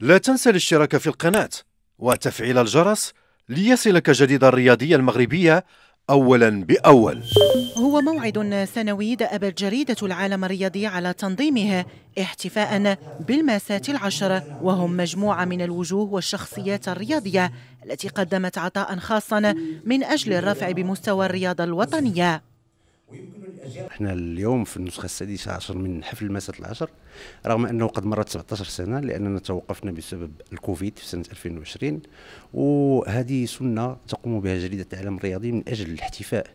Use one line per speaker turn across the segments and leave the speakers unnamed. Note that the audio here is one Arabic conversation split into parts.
لا تنسى الاشتراك في القناة وتفعيل الجرس ليصلك جديد الرياضية المغربية أولا بأول
هو موعد سنوي دأبت جريدة العالم الرياضي على تنظيمه احتفاء بالماساة العشر وهم مجموعة من الوجوه والشخصيات الرياضية التي قدمت عطاء خاصا من أجل الرفع بمستوى الرياضة الوطنية
الاجيال احنا اليوم في النسخه السادسه عشر من حفل المساء العشر رغم انه قد مرت 17 سنه لاننا توقفنا بسبب الكوفيد في سنه 2020 وهذه سنه تقوم بها جريده العالم الرياضي من اجل الاحتفاء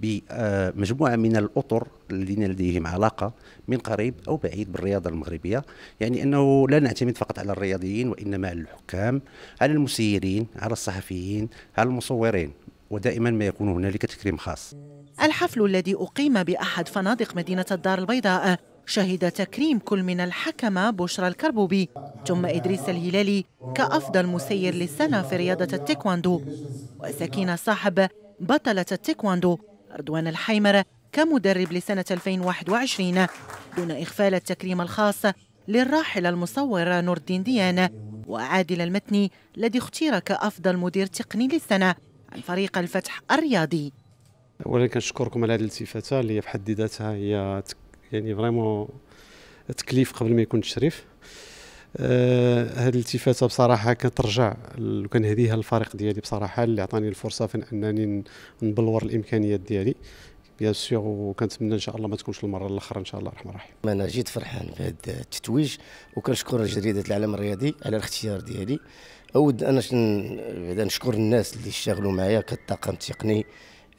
بمجموعه من الاطر الذين لديهم علاقه من قريب او بعيد بالرياضه المغربيه يعني انه لا نعتمد فقط على الرياضيين وانما على الحكام على المسيرين على الصحفيين على المصورين ودائما ما يكون هنالك تكريم خاص
الحفل الذي أقيم بأحد فنادق مدينة الدار البيضاء شهد تكريم كل من الحكمة بشرى الكربوبي ثم إدريس الهلالي كأفضل مسير للسنة في رياضة التيكواندو وسكينة صاحب بطلة التيكواندو رضوان الحيمر كمدرب لسنة 2021 دون إغفال التكريم الخاص للراحل المصور نور الدين ديان وعادل المتني الذي اختير كأفضل مدير تقني للسنة عن فريق الفتح الرياضي
اولا كنشكركم على هذه الالتفاته اللي في حد ذاتها هي يعني فريمون تكليف قبل ما يكون تشريف آه هذه الالتفاته بصراحه كترجع وكنهديها للفريق ديالي بصراحه اللي عطاني الفرصه في انني نبلور
الامكانيات ديالي بيان سور وكنتمنى ان شاء الله ما تكونش المره الاخرى ان شاء الله الرحمن الرحيم انا جيت فرحان بهذا التتويج وكنشكر جريده العالم الرياضي على الاختيار ديالي اود انا شن... بعدا نشكر الناس اللي اشتغلوا معايا كالطاقم التقني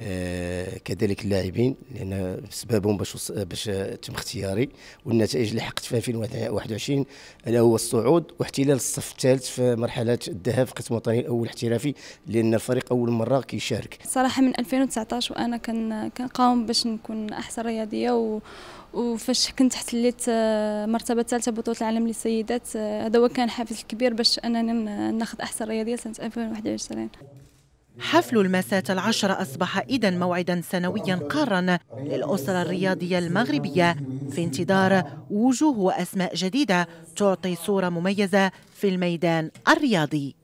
آه، كذلك اللاعبين لان سببهم باش باش تم اختياري والنتائج اللي حققت في 2021 الا هو الصعود واحتلال الصف الثالث في مرحله الذهاب في قسم الوطني الاول احترافي لان الفريق اول مره كيشارك
صراحه من 2019 وانا كان كنقاوم باش نكون احسن رياضيه و وفاش كنت حتليت آه، مرتبة ثالثة بطولة العالم للسيدات آه، هذا هو كان حافز كبير باش أنني ناخذ أحسن رياضية سنة 2021
حفل المساة العشر أصبح إذا موعدا سنويا قارا للأسرة الرياضية المغربية في انتظار وجوه وأسماء جديدة تعطي صورة مميزة في الميدان الرياضي.